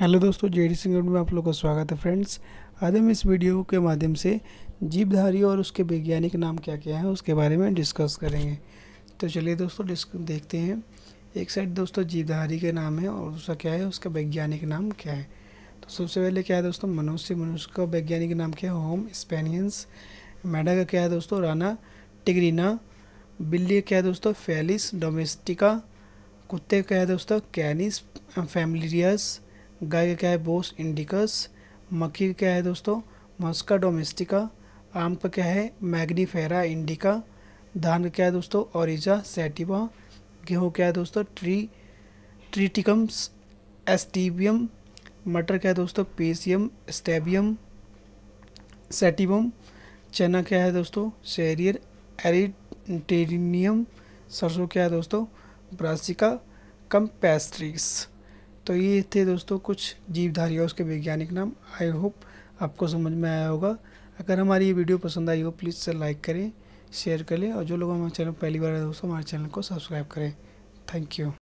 hello दोस्तों JD singer में आप लोग का स्वागत है फ्रेंड्स आज हम इस वीडियो के माध्यम से जीवधारी और उसके वैज्ञानिक नाम क्या क्या है उसके बारे में डिस्कस करेंगे तो चलिए दोस्तों डिस्क देखते हैं एक साइड दोस्तों जीवधारी के नाम है और दूसरा क्या है उसका वैज्ञानिक नाम क्या है तो सबसे पहले क्या है दोस्तों मनुष्य मनुष्य का वैज्ञानिक नाम क्या है होम स्पेनियंस मैडा का क्या है दोस्तों राना टिगरीना बिल्ली क्या है दोस्तों फेलिस डोमेस्टिका कुत्ते का है दोस्तों कैनिस फैमिलियस गाय का क्या है बोस इंडिकस मक्की का क्या है दोस्तों मस्का डोमेस्टिका आम का क्या है मैग्नीफेरा इंडिका धान का क्या है दोस्तों ओरिजा सेटिवा गेहूँ क्या है दोस्तों ट्री ट्रीटिकम्स एस्टिबियम मटर क्या है दोस्तों पेसियम स्टेबियम सेटिवम चना क्या है दोस्तों शेरियर एरिटेरिनियम सरसों क्या है दोस्तों ब्रासिका कम्पेस्ट्रीस तो ये थे दोस्तों कुछ जीवधारियाँ उसके वैज्ञानिक नाम आई होप आपको समझ में आया होगा अगर हमारी ये वीडियो पसंद आई हो प्लीज़ से लाइक करें शेयर करें और जो लोग हमारे चैनल पहली बार है दोस्तों हमारे चैनल को सब्सक्राइब करें थैंक यू